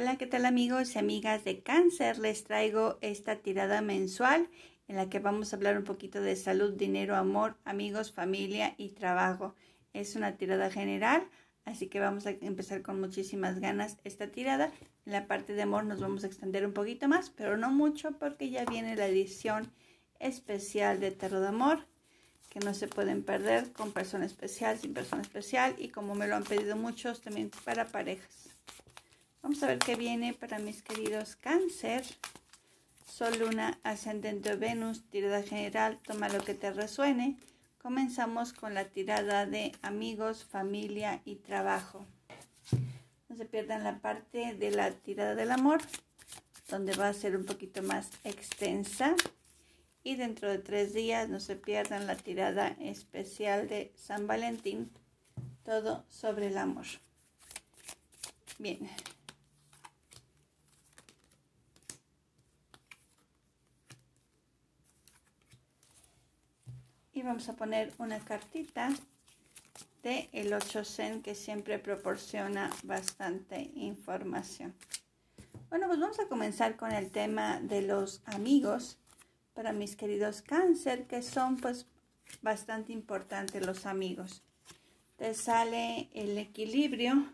Hola, ¿qué tal amigos y amigas de cáncer? Les traigo esta tirada mensual en la que vamos a hablar un poquito de salud, dinero, amor, amigos, familia y trabajo. Es una tirada general, así que vamos a empezar con muchísimas ganas esta tirada. En la parte de amor nos vamos a extender un poquito más, pero no mucho porque ya viene la edición especial de Tarot de Amor que no se pueden perder con persona especial, sin persona especial y como me lo han pedido muchos también para parejas. Vamos a ver qué viene para mis queridos cáncer. Sol, luna, ascendente Venus, tirada general, toma lo que te resuene. Comenzamos con la tirada de amigos, familia y trabajo. No se pierdan la parte de la tirada del amor, donde va a ser un poquito más extensa. Y dentro de tres días no se pierdan la tirada especial de San Valentín, todo sobre el amor. Bien, y vamos a poner una cartita de el ocho que siempre proporciona bastante información bueno pues vamos a comenzar con el tema de los amigos para mis queridos cáncer que son pues bastante importantes los amigos te sale el equilibrio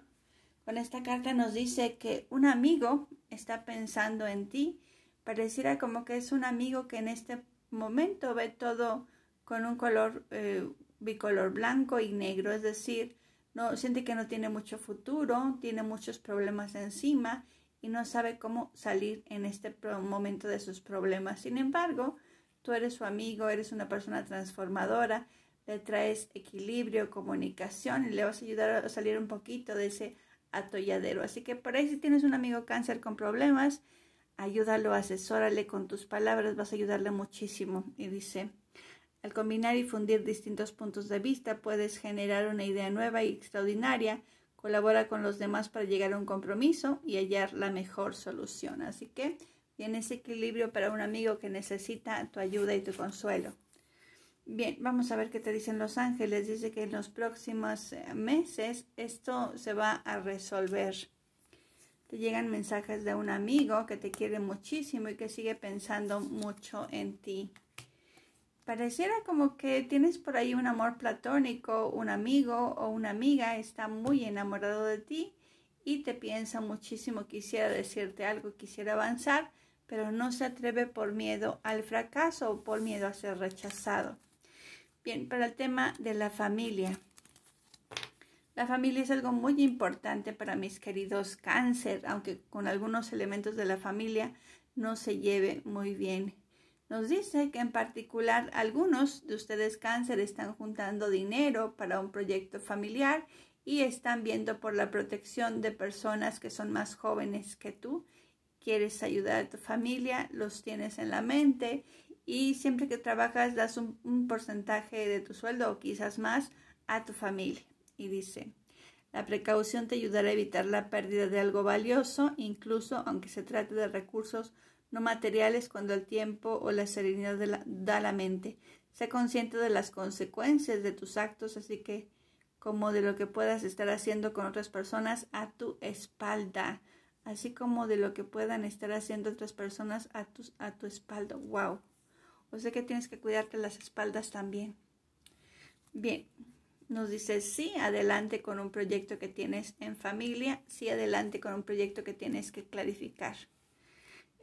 con esta carta nos dice que un amigo está pensando en ti pareciera como que es un amigo que en este momento ve todo con un color eh, bicolor blanco y negro, es decir, no siente que no tiene mucho futuro, tiene muchos problemas encima y no sabe cómo salir en este momento de sus problemas. Sin embargo, tú eres su amigo, eres una persona transformadora, le traes equilibrio, comunicación y le vas a ayudar a salir un poquito de ese atolladero. Así que por ahí si tienes un amigo cáncer con problemas, ayúdalo, asesórale con tus palabras, vas a ayudarle muchísimo. Y dice, al combinar y fundir distintos puntos de vista puedes generar una idea nueva y extraordinaria. Colabora con los demás para llegar a un compromiso y hallar la mejor solución. Así que tienes ese equilibrio para un amigo que necesita tu ayuda y tu consuelo. Bien, vamos a ver qué te dicen los ángeles. Dice que en los próximos eh, meses esto se va a resolver. Te llegan mensajes de un amigo que te quiere muchísimo y que sigue pensando mucho en ti pareciera como que tienes por ahí un amor platónico, un amigo o una amiga está muy enamorado de ti y te piensa muchísimo, quisiera decirte algo, quisiera avanzar, pero no se atreve por miedo al fracaso o por miedo a ser rechazado. Bien, para el tema de la familia. La familia es algo muy importante para mis queridos cáncer, aunque con algunos elementos de la familia no se lleve muy bien nos dice que en particular algunos de ustedes cáncer están juntando dinero para un proyecto familiar y están viendo por la protección de personas que son más jóvenes que tú. Quieres ayudar a tu familia, los tienes en la mente y siempre que trabajas das un, porcentaje de tu sueldo o quizás más a tu familia. Y dice, la precaución te ayudará a evitar la pérdida de algo valioso, incluso aunque se trate de recursos no materiales cuando el tiempo o la serenidad da la mente. Sé consciente de las consecuencias de tus actos, así que como de lo que puedas estar haciendo con otras personas a tu espalda, así como de lo que puedan estar haciendo otras personas a tu, a tu espalda. ¡Wow! O sea que tienes que cuidarte las espaldas también. Bien, nos dice sí, adelante con un proyecto que tienes en familia, sí, adelante con un proyecto que tienes que clarificar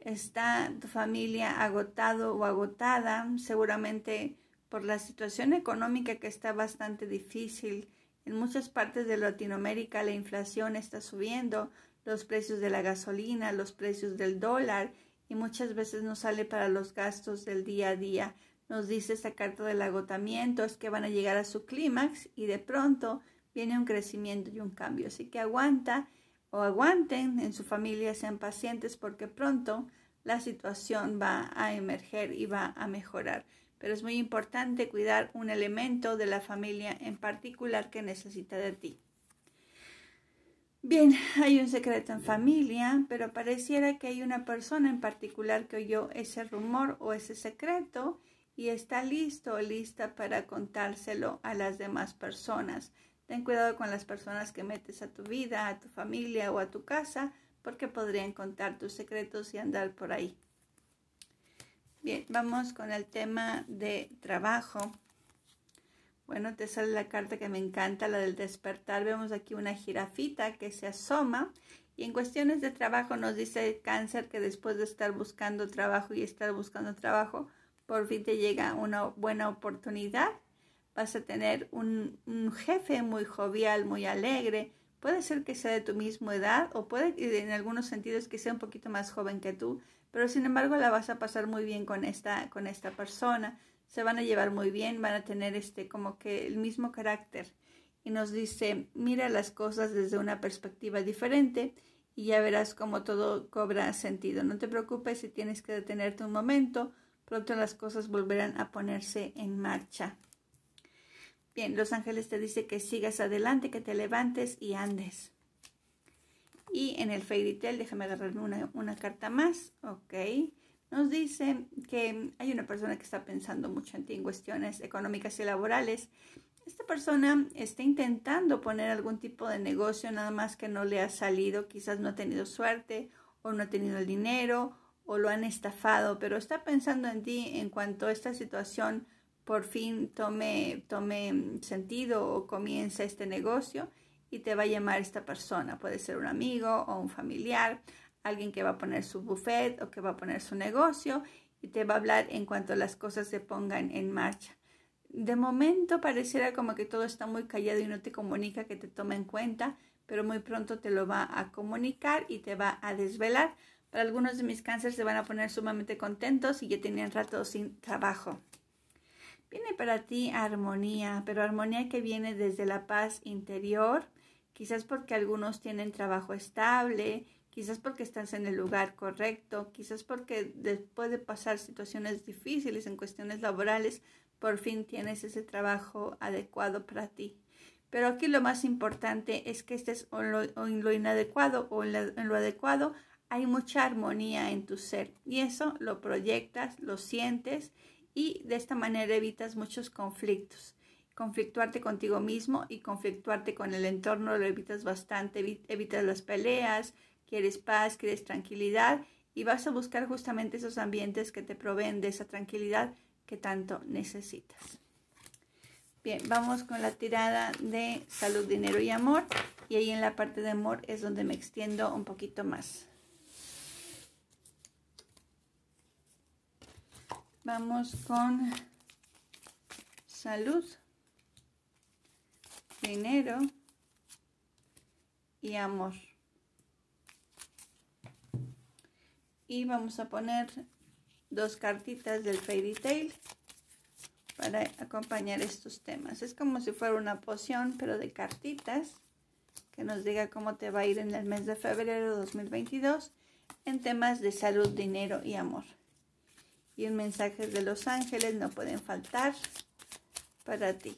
está tu familia agotado o agotada, seguramente por la situación económica que está bastante difícil. En muchas partes de Latinoamérica la inflación está subiendo, los precios de la gasolina, los precios del dólar y muchas veces no sale para los gastos del día a día. Nos dice esta carta del agotamiento es que van a llegar a su clímax y de pronto viene un crecimiento y un cambio. Así que aguanta o aguanten en su familia, sean pacientes porque pronto la situación va a emerger y va a mejorar. Pero es muy importante cuidar un elemento de la familia en particular que necesita de ti. Bien, hay un secreto en familia, pero pareciera que hay una persona en particular que oyó ese rumor o ese secreto y está listo o lista para contárselo a las demás personas. Ten cuidado con las personas que metes a tu vida, a tu familia o a tu casa, porque podrían contar tus secretos y andar por ahí. Bien, vamos con el tema de trabajo. Bueno, te sale la carta que me encanta, la del despertar. Vemos aquí una jirafita que se asoma y en cuestiones de trabajo nos dice el cáncer que después de estar buscando trabajo y estar buscando trabajo, por fin te llega una buena oportunidad Vas a tener un, jefe muy jovial, muy alegre. Puede ser que sea de tu misma edad o puede en algunos sentidos que sea un poquito más joven que tú, pero sin embargo la vas a pasar muy bien con esta, con esta persona. Se van a llevar muy bien, van a tener este como que el mismo carácter. Y nos dice, mira las cosas desde una perspectiva diferente y ya verás cómo todo cobra sentido. No te preocupes si tienes que detenerte un momento, pronto las cosas volverán a ponerse en marcha. Bien, los ángeles te dice que sigas adelante, que te levantes y andes. Y en el Fairy déjame agarrar una, una carta más, ok. Nos dice que hay una persona que está pensando mucho en ti en cuestiones económicas y laborales. Esta persona está intentando poner algún tipo de negocio, nada más que no le ha salido, quizás no ha tenido suerte o no ha tenido el dinero o lo han estafado, pero está pensando en ti en cuanto a esta situación por fin tome, mm, sentido o comienza este negocio y te va a llamar esta persona. Puede ser un amigo o un familiar, alguien que va a poner su buffet o que va a poner su negocio y te va a hablar en cuanto las cosas se pongan en marcha. De momento pareciera como que todo está muy callado y no te comunica que te tome en cuenta, pero muy pronto te lo va a comunicar y te va a desvelar. Para algunos de mis cánceres se van a poner sumamente contentos y ya tenían rato sin trabajo. Viene para ti armonía, pero armonía que viene desde la paz interior, quizás porque algunos tienen trabajo estable, quizás porque estás en el lugar correcto, quizás porque después de pasar situaciones difíciles en cuestiones laborales, por fin tienes ese trabajo adecuado para ti. Pero aquí lo más importante es que estés en lo, inadecuado o en lo adecuado. Hay mucha armonía en tu ser y eso lo proyectas, lo sientes y de esta manera evitas muchos conflictos. Conflictuarte contigo mismo y conflictuarte con el entorno lo evitas bastante, evitas las peleas, quieres paz, quieres tranquilidad y vas a buscar justamente esos ambientes que te proveen de esa tranquilidad que tanto necesitas. Bien, vamos con la tirada de salud, dinero y amor. Y ahí en la parte de amor es donde me extiendo un poquito más. Vamos con salud, dinero y amor. Y vamos a poner dos cartitas del fairy Tail para acompañar estos temas. Es como si fuera una poción, pero de cartitas, que nos diga cómo te va a ir en el mes de febrero de 2022 en temas de salud, dinero y amor y un mensaje de los ángeles no pueden faltar para ti.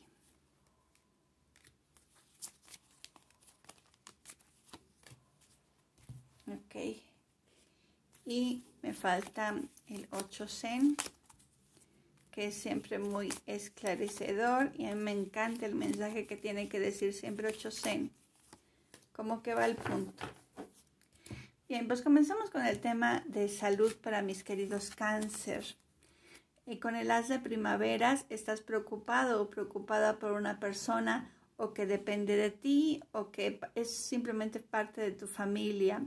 Ok. Y me falta el 8 Zen, que es siempre muy esclarecedor. Y a mí me encanta el mensaje que tiene que decir siempre 8 Zen. ¿Cómo que va el punto. Bien, pues comenzamos con el tema de salud para mis queridos cáncer. Y con el haz de primaveras, estás preocupado o preocupada por una persona o que depende de ti o que es simplemente parte de tu familia.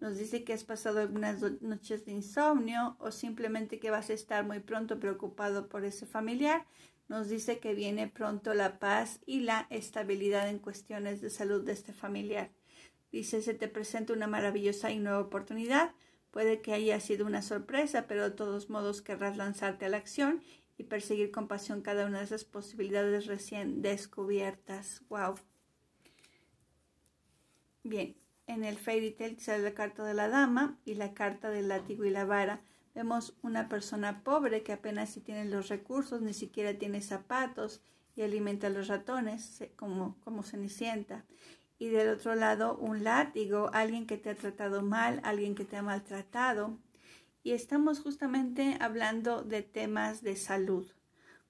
Nos dice que has pasado algunas noches de insomnio o simplemente que vas a estar muy pronto preocupado por ese familiar. Nos dice que viene pronto la paz y la estabilidad en cuestiones de salud de este familiar. Dice, se te presenta una maravillosa y nueva oportunidad. Puede que haya sido una sorpresa, pero de todos modos querrás lanzarte a la acción y perseguir con pasión cada una de esas posibilidades recién descubiertas. ¡Wow! Bien, en el fairy tale sale la carta de la dama y la carta del látigo y la vara. Vemos una persona pobre que apenas si tiene los recursos, ni siquiera tiene zapatos y alimenta a los ratones como, como cenicienta y del otro lado un látigo, alguien que te ha tratado mal, alguien que te ha maltratado. Y estamos justamente hablando de temas de salud.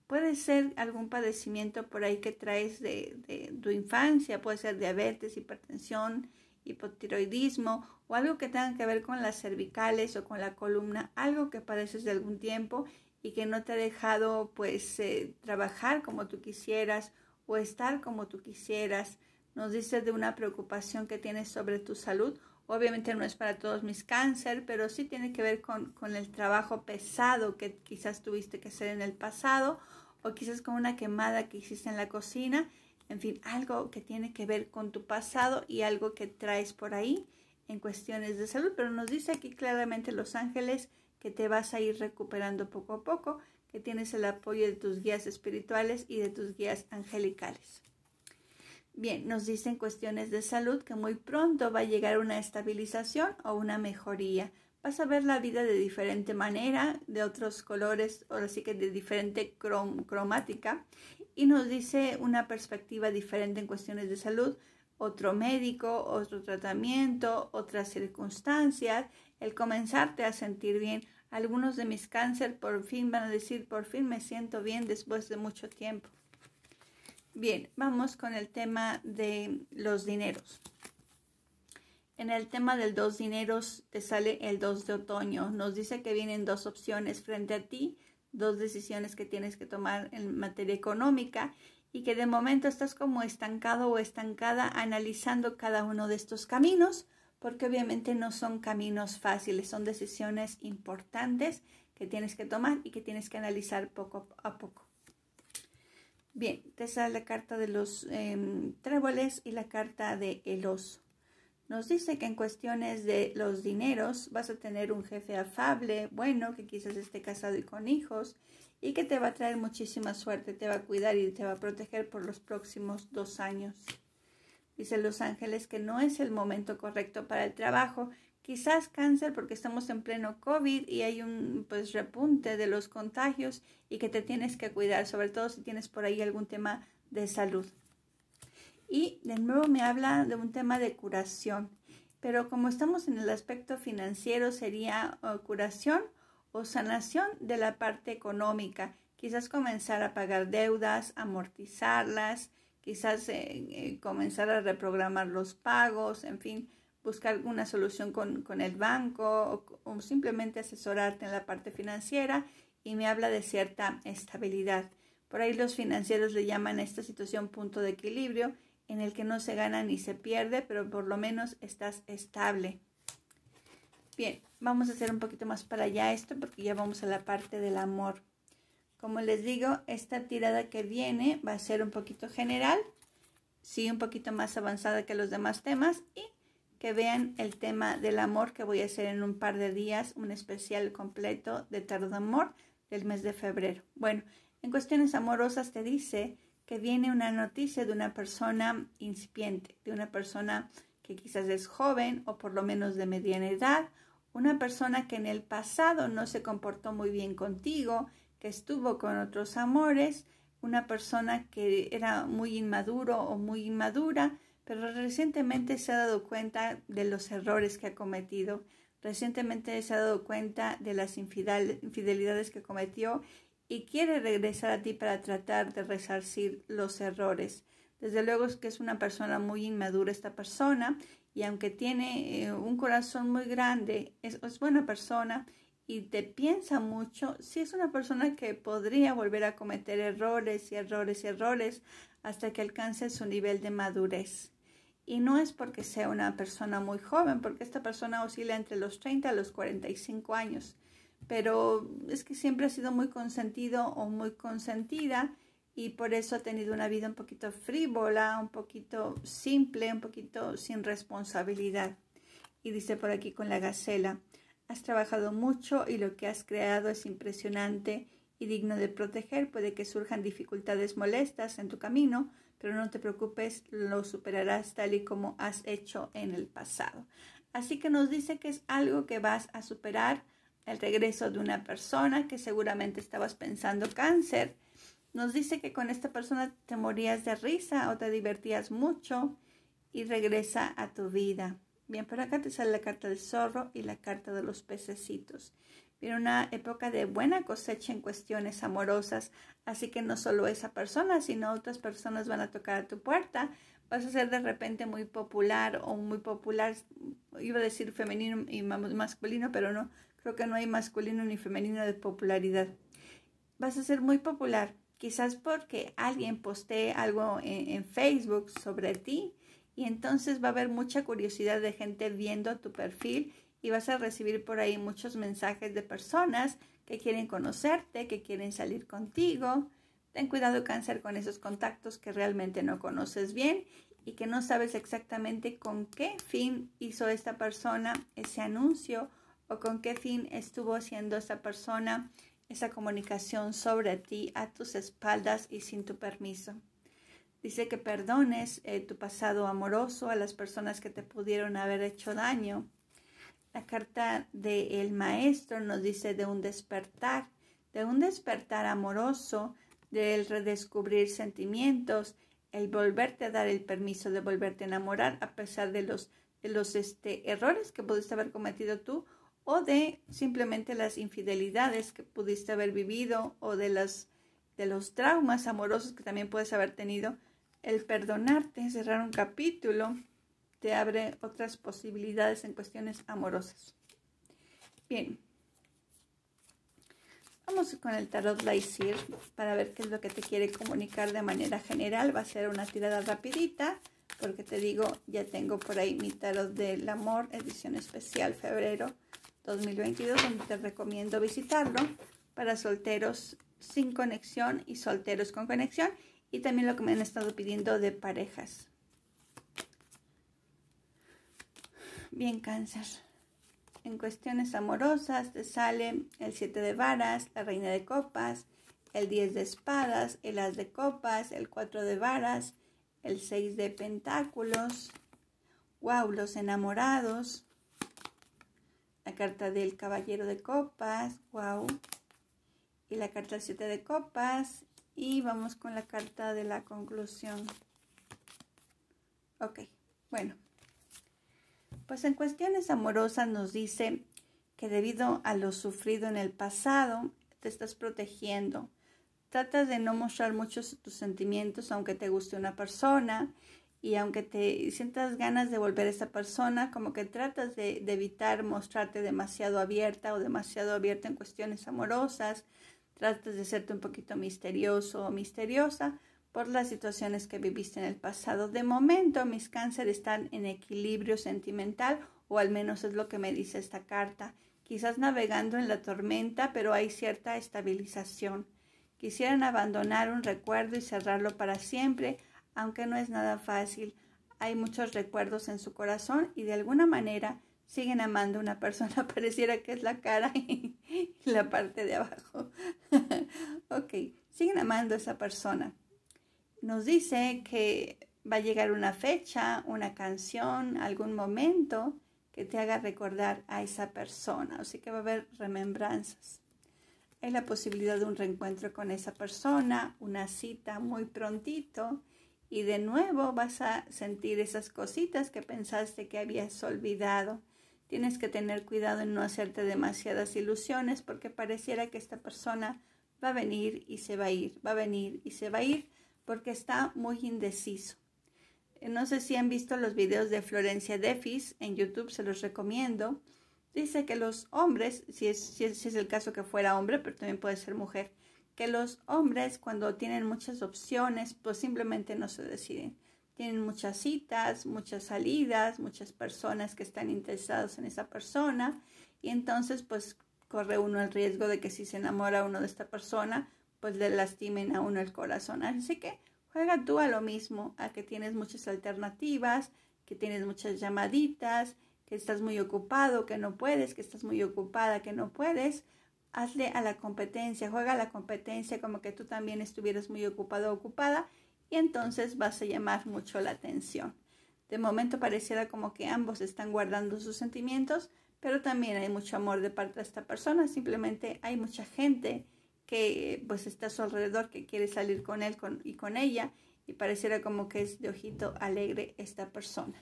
Puede ser algún padecimiento por ahí que traes de, tu infancia, puede ser diabetes, hipertensión, hipotiroidismo o algo que tenga que ver con las cervicales o con la columna, algo que padeces de algún tiempo y que no te ha dejado pues eh, trabajar como tú quisieras o estar como tú quisieras nos dice de una preocupación que tienes sobre tu salud. Obviamente no es para todos mis cáncer, pero sí tiene que ver con, con el trabajo pesado que quizás tuviste que hacer en el pasado o quizás con una quemada que hiciste en la cocina. En fin, algo que tiene que ver con tu pasado y algo que traes por ahí en cuestiones de salud. Pero nos dice aquí claramente Los Ángeles que te vas a ir recuperando poco a poco, que tienes el apoyo de tus guías espirituales y de tus guías angelicales. Bien, nos dicen cuestiones de salud que muy pronto va a llegar una estabilización o una mejoría. Vas a ver la vida de diferente manera, de otros colores, ahora sí que de diferente cromática. Y nos dice una perspectiva diferente en cuestiones de salud, otro médico, otro tratamiento, otras circunstancias, el comenzarte a sentir bien. Algunos de mis cáncer por fin van a decir, por fin me siento bien después de mucho tiempo. Bien, vamos con el tema de los dineros. En el tema del dos dineros te sale el dos de otoño. Nos dice que vienen dos opciones frente a ti, dos decisiones que tienes que tomar en materia económica y que de momento estás como estancado o estancada analizando cada uno de estos caminos, porque obviamente no son caminos fáciles, son decisiones importantes que tienes que tomar y que tienes que analizar poco a poco. Bien, te sale la carta de los em, tréboles y la carta de el oso. Nos dice que en cuestiones de los dineros vas a tener un jefe afable, bueno, que quizás esté casado y con hijos y que te va a traer muchísima suerte, te va a cuidar y te va a proteger por los próximos dos años. Dice Los Ángeles que no es el momento correcto para el trabajo Quizás cáncer porque estamos en pleno COVID y hay un pues repunte de los contagios y que te tienes que cuidar, sobre todo si tienes por ahí algún tema de salud. Y de nuevo me habla de un tema de curación, pero como estamos en el aspecto financiero sería curación o sanación de la parte económica, quizás comenzar a pagar deudas, amortizarlas, quizás eh, eh, comenzar a reprogramar los pagos, en fin, buscar una solución con, el banco o, o, simplemente asesorarte en la parte financiera y me habla de cierta estabilidad. Por ahí los financieros le llaman a esta situación punto de equilibrio en el que no se gana ni se pierde, pero por lo menos estás estable. Bien, vamos a hacer un poquito más para allá esto porque ya vamos a la parte del amor. Como les digo, esta tirada que viene va a ser un poquito general, sí un poquito más avanzada que los demás temas y que vean el tema del amor que voy a hacer en un par de días, un especial completo de tarot de amor del mes de febrero. Bueno, en cuestiones amorosas te dice que viene una noticia de una persona incipiente, de una persona que quizás es joven o por lo menos de mediana edad, una persona que en el pasado no se comportó muy bien contigo, que estuvo con otros amores, una persona que era muy inmaduro o muy inmadura, pero recientemente se ha dado cuenta de los errores que ha cometido, recientemente se ha dado cuenta de las infidelidades que cometió y quiere regresar a ti para tratar de resarcir los errores. Desde luego es que es una persona muy inmadura esta persona y aunque tiene eh, un corazón muy grande, es, buena persona y te piensa mucho, si sí es una persona que podría volver a cometer errores y errores y errores hasta que alcance su nivel de madurez. Y no es porque sea una persona muy joven, porque esta persona oscila entre los 30 a los 45 años, pero es que siempre ha sido muy consentido o muy consentida y por eso ha tenido una vida un poquito frívola, un poquito simple, un poquito sin responsabilidad. Y dice por aquí con la gacela, has trabajado mucho y lo que has creado es impresionante y digno de proteger. Puede que surjan dificultades molestas en tu camino, pero no te preocupes, lo superarás tal y como has hecho en el pasado. Así que nos dice que es algo que vas a superar, el regreso de una persona que seguramente estabas pensando cáncer. Nos dice que con esta persona te morías de risa o te divertías mucho y regresa a tu vida. Bien, pero acá te sale la carta del zorro y la carta de los pececitos. Viene una época de buena cosecha en cuestiones amorosas, así que no solo esa persona, sino otras personas van a tocar a tu puerta. Vas a ser de repente muy popular o muy popular, iba a decir femenino y masculino, pero no, creo que no hay masculino ni femenino de popularidad. Vas a ser muy popular, quizás porque alguien postee algo en Facebook sobre ti y entonces va a haber mucha curiosidad de gente viendo tu perfil y vas a recibir por ahí muchos mensajes de personas que quieren conocerte, que quieren salir contigo. Ten cuidado cáncer con esos contactos que realmente no conoces bien y que no sabes exactamente con qué fin hizo esta persona ese anuncio o con qué fin estuvo haciendo esta persona esa comunicación sobre ti a tus espaldas y sin tu permiso. Dice que perdones eh, tu pasado amoroso a las personas que te pudieron haber hecho daño la carta del maestro nos dice de un despertar, de un despertar amoroso, del redescubrir sentimientos, el volverte a dar el permiso de volverte a enamorar a pesar de los, los este, errores que pudiste haber cometido tú o de simplemente las infidelidades que pudiste haber vivido o de, las, de los traumas amorosos que también puedes haber tenido. El perdonarte, cerrar un capítulo te abre otras posibilidades en cuestiones amorosas. Bien, vamos con el tarot Laisir para ver qué es lo que te quiere comunicar de manera general. Va a ser una tirada rapidita porque te digo, ya tengo por ahí mi tarot del amor, edición especial, febrero 2022, donde te recomiendo visitarlo para solteros sin conexión y solteros con conexión y también lo que me han estado pidiendo de parejas. Bien, cáncer. En cuestiones amorosas te sale el 7 de varas, la reina de copas, el 10 de espadas, el as de copas, el 4 de varas, el 6 de pentáculos. Wow, los enamorados. La carta del caballero de copas. Wow. Y la carta 7 de copas. Y vamos con la carta de la conclusión. Ok, bueno. Pues en cuestiones amorosas nos dice que debido a lo sufrido en el pasado, te estás protegiendo. Tratas de no mostrar muchos tus sentimientos aunque te guste una persona y aunque te sientas ganas de volver a esa persona, como que tratas de, de evitar mostrarte demasiado abierta o demasiado abierta en cuestiones amorosas, tratas de serte un poquito misterioso o misteriosa por las situaciones que viviste en el pasado. De momento mis cánceres están en equilibrio sentimental o al menos es lo que me dice esta carta. Quizás navegando en la tormenta, pero hay cierta estabilización. Quisieran abandonar un recuerdo y cerrarlo para siempre, aunque no es nada fácil. Hay muchos recuerdos en su corazón y de alguna manera siguen amando a una persona. Pareciera que es la cara y la parte de abajo. ok, siguen amando a esa persona nos dice que va a llegar una fecha, una canción, algún momento que te haga recordar a esa persona. Así que va a haber remembranzas. Hay la posibilidad de un reencuentro con esa persona, una cita muy prontito y de nuevo vas a sentir esas cositas que pensaste que habías olvidado. Tienes que tener cuidado en no hacerte demasiadas ilusiones porque pareciera que esta persona va a venir y se va a ir, va a venir y se va a ir porque está muy indeciso. Eh, no sé si han visto los videos de Florencia Defis en YouTube, se los recomiendo. Dice que los hombres, si es, el caso que fuera hombre, pero también puede ser mujer, que los hombres cuando tienen muchas opciones, pues simplemente no se deciden. Tienen muchas citas, muchas salidas, muchas personas que están interesadas en esa persona y entonces pues corre uno el riesgo de que si se enamora uno de esta persona, pues le lastimen a uno el corazón. Así que juega tú a lo mismo, a que tienes muchas alternativas, que tienes muchas llamaditas, que estás muy ocupado, que no puedes, que estás muy ocupada, que no puedes. Hazle a la competencia, juega a la competencia como que tú también estuvieras muy ocupado o ocupada y entonces vas a llamar mucho la atención. De momento pareciera como que ambos están guardando sus sentimientos, pero también hay mucho amor de parte de esta persona, simplemente hay mucha gente que pues está a su alrededor, que quiere salir con él y con ella, y pareciera como que es de ojito alegre esta persona.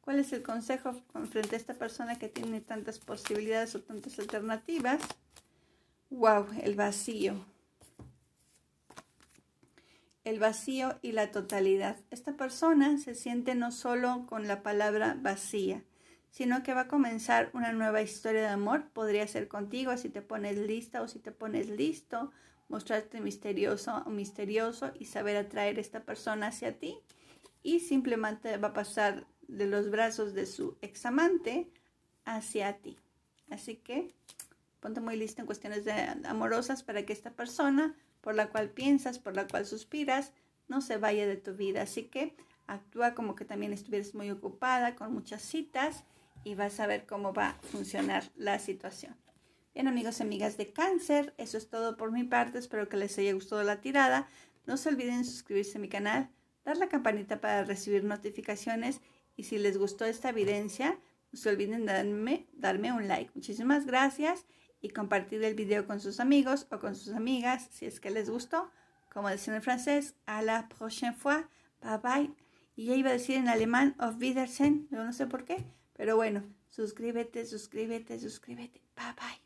¿Cuál es el consejo frente a esta persona que tiene tantas posibilidades o tantas alternativas? ¡Wow! El vacío. El vacío y la totalidad. Esta persona se siente no solo con la palabra vacía, sino que va a comenzar una nueva historia de amor. Podría ser contigo si te pones lista o si te pones listo, mostrarte misterioso o misterioso y saber atraer a esta persona hacia ti. Y simplemente va a pasar de los brazos de su ex amante hacia ti. Así que ponte muy lista en cuestiones amorosas para que esta persona por la cual piensas, por la cual suspiras, no se vaya de tu vida. Así que actúa como que también estuvieras muy ocupada con muchas citas y vas a ver cómo va a funcionar la situación. Bien amigos y amigas de cáncer, eso es todo por mi parte, espero que les haya gustado la tirada. No se olviden suscribirse a mi canal, dar la campanita para recibir notificaciones y si les gustó esta evidencia, no se olviden darme, darme un like. Muchísimas gracias y compartir el video con sus amigos o con sus amigas si es que les gustó. Como dicen en francés, a la prochaine fois, bye bye. Y ya iba a decir en alemán, auf Wiedersehen, pero no sé por qué pero bueno, suscríbete, suscríbete, suscríbete. Bye bye.